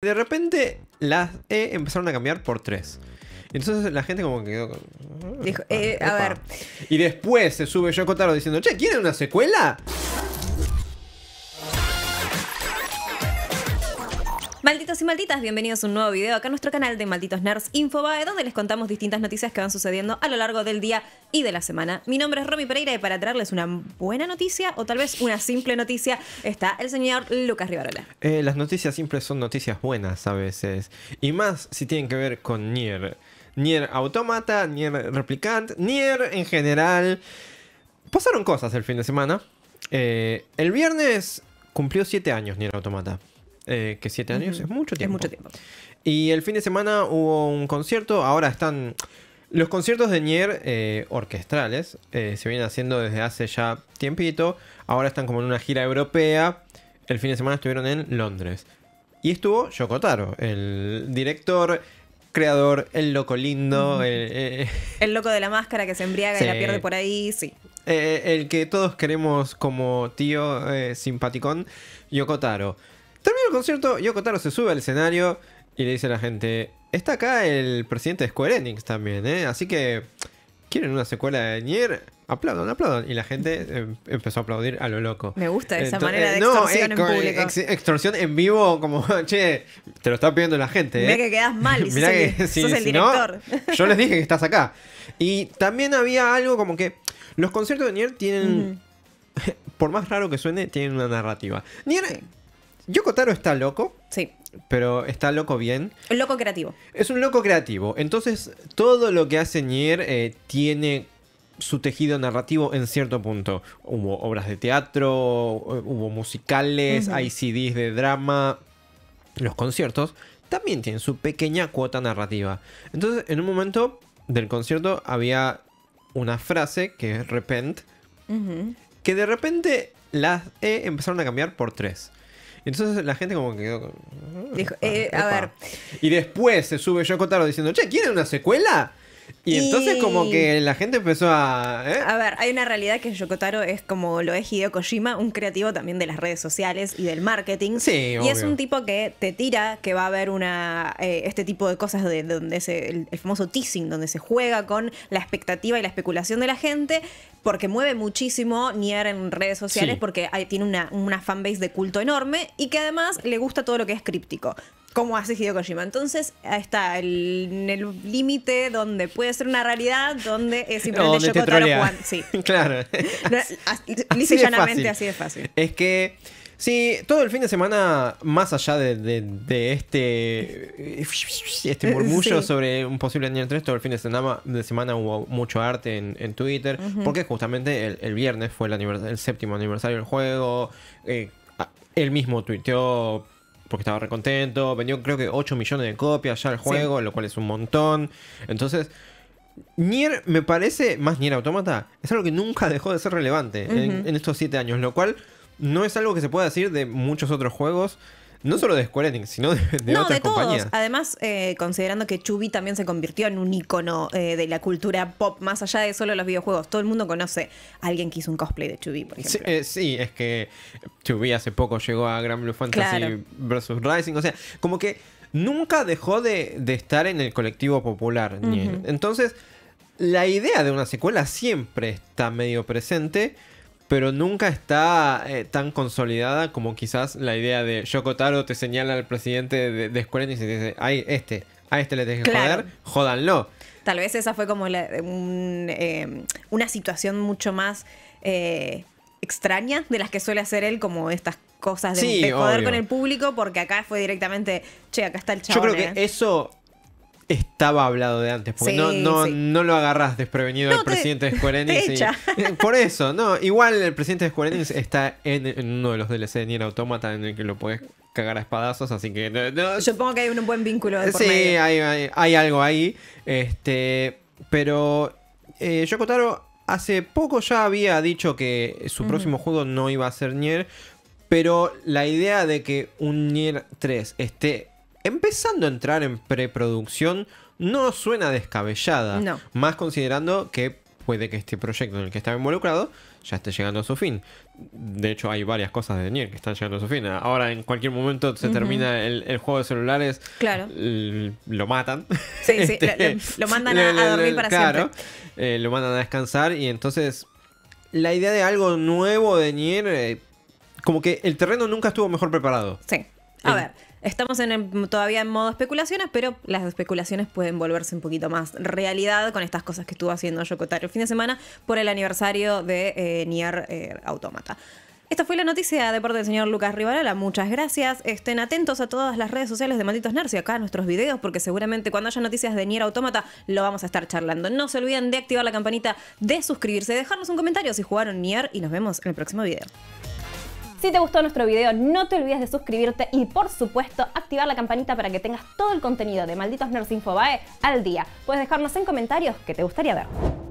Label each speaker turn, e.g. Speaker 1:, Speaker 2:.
Speaker 1: De repente las E empezaron a cambiar por 3. Entonces la gente como que quedó... Dijo, ah, eh, a ver. Y después se sube a diciendo, che, ¿quieren una secuela?
Speaker 2: Malditos y malditas, bienvenidos a un nuevo video acá en nuestro canal de Malditos Nerds Infobae, donde les contamos distintas noticias que van sucediendo a lo largo del día y de la semana. Mi nombre es Romy Pereira y para traerles una buena noticia o tal vez una simple noticia está el señor Lucas Rivarola.
Speaker 1: Eh, las noticias simples son noticias buenas a veces, y más si tienen que ver con Nier. Nier Automata, Nier Replicant, Nier en general. Pasaron cosas el fin de semana. Eh, el viernes cumplió 7 años Nier Automata. Eh, que siete años es mucho tiempo. Y el fin de semana hubo un concierto, ahora están... Los conciertos de Nier eh, orquestrales eh, se vienen haciendo desde hace ya tiempito, ahora están como en una gira europea, el fin de semana estuvieron en Londres. Y estuvo Yokotaro, el director, creador, el loco lindo. Eh,
Speaker 2: el, loco de la máscara que se embriaga y la pierde por ahí, sí.
Speaker 1: el que todos queremos como tío simpaticón, Yokotaro. Termina el concierto, Yoko Taro se sube al escenario y le dice a la gente, está acá el presidente de Square Enix también, ¿eh? Así que, ¿quieren una secuela de Nier? Aplaudan, aplaudan. Y la gente em, empezó a aplaudir a lo loco. Me gusta esa manera de eh, extorsión en público. extorsión en vivo, como, che, te lo está pidiendo la gente. ¿eh? que
Speaker 2: quedas mal y sos, que, el, director. yo les dije que
Speaker 1: estás acá. Y también había algo como que los conciertos de Nier tienen, por más raro que suene, tienen una narrativa. Nier Yoko Taro está loco. Sí. Pero está loco bien. Un loco creativo. Es un loco creativo. Entonces, todo lo que hace Nier eh, tiene su tejido narrativo en cierto punto. Hubo obras de teatro, eh, hubo musicales, hay CDs de drama, los conciertos. También tienen su pequeña cuota narrativa. Entonces, en un momento del concierto había una frase que es repent, que de repente las E empezaron a cambiar por tres. Entonces la gente como que quedó...
Speaker 2: Dijo, ah, eh, a ver.
Speaker 1: Y después se sube yo a Cotaro diciendo, che, ¿quieren una secuela? Y, entonces como que la gente empezó a... ¿eh?
Speaker 2: A ver, hay una realidad que Yokotaro es como lo es Hideo Kojima, un creativo también de las redes sociales y del marketing. Sí, Y es un tipo que te tira, que va a haber una eh, este tipo de cosas de, donde se, el, famoso teasing, donde se juega con la expectativa y la especulación de la gente, porque mueve muchísimo Nier en redes sociales, porque tiene una, una fanbase de culto enorme y que además le gusta todo lo que es críptico cómo hace Hideo Kojima. Entonces está el, en el límite donde puede ser una realidad, donde es simplemente no, Yoko Juan.
Speaker 1: Sí. claro.
Speaker 2: Ni así, llanamente de así de fácil.
Speaker 1: Es que. Sí, todo el fin de semana, más allá de, este, este murmullo sobre un posible año 3, todo el fin de semana, de semana hubo mucho arte en, Twitter, porque justamente el, viernes fue el, el séptimo aniversario del juego, eh, él mismo tuiteó porque estaba recontento. Vendió creo que 8 millones de copias ya el juego, lo cual es un montón. Entonces, Nier me parece, más Nier Automata, es algo que nunca dejó de ser relevante en, en, estos 7 años, lo cual no es algo que se pueda decir de muchos otros juegos no solo de Square Enix, sino de, no, de Todos.
Speaker 2: Además, eh, considerando que Chubby también se convirtió en un icono eh, de la cultura pop, más allá de solo los videojuegos. Todo el mundo conoce a alguien que hizo un cosplay de Chubby, por ejemplo.
Speaker 1: Eh, sí, es que Chubby hace poco llegó a Gran Blue Fantasy vs. Rising. O sea, como que nunca dejó de, estar en el colectivo popular. Entonces, la idea de una secuela siempre está medio presente pero nunca está eh, tan consolidada como quizás la idea de Yoko te señala al presidente de, escuela y te dice, ay, este, a este le tenés que joder, jodanlo.
Speaker 2: Tal vez esa fue como em, una situación mucho más eh, extraña de las que suele hacer él, como estas cosas de, joder con el público, porque acá fue directamente, che,
Speaker 1: acá está el chabón. Yo creo que eh". eso estaba hablado de antes, no, lo agarras desprevenido el al presidente de Square eh, por eso, no, igual el presidente de Square está en, uno de los DLC de Nier Automata en el que lo puedes cagar a espadazos, así que... Yo Supongo que hay un buen vínculo. sí, Hay, algo ahí. Este, pero eh, Taro hace poco ya había dicho que su próximo juego no iba a ser Nier, pero la idea de que un Nier 3 esté empezando a entrar en preproducción no suena descabellada. Más considerando que puede que este proyecto en el que estaba involucrado ya esté llegando a su fin. De hecho, hay varias cosas de Nier que están llegando a su fin. Ahora, en cualquier momento se termina el, juego de celulares. Claro. Lo matan. Sí, sí. Este, lo, mandan a, dormir para siempre. Eh, lo mandan a descansar y entonces la idea de algo nuevo de Nier, eh, como que el terreno nunca estuvo mejor preparado. Sí. A
Speaker 2: ver Estamos en todavía en modo especulaciones, pero las especulaciones pueden volverse un poquito más realidad con estas cosas que estuvo haciendo Yokotaro el fin de semana por el aniversario de eh, Nier eh, Automata. Esta fue la noticia de parte del señor Lucas Rivarola. Muchas gracias. Estén atentos a todas las redes sociales de Malditos Nerds y acá a nuestros videos, porque seguramente cuando haya noticias de Nier Automata lo vamos a estar charlando. No se olviden de activar la campanita, de suscribirse, dejarnos un comentario si jugaron Nier y nos vemos en el próximo video. Si te gustó nuestro video, no te olvides de suscribirte y por supuesto activar la campanita para que tengas todo el contenido de Malditos Nerds Infobae al día. Puedes dejarnos en comentarios qué te gustaría ver.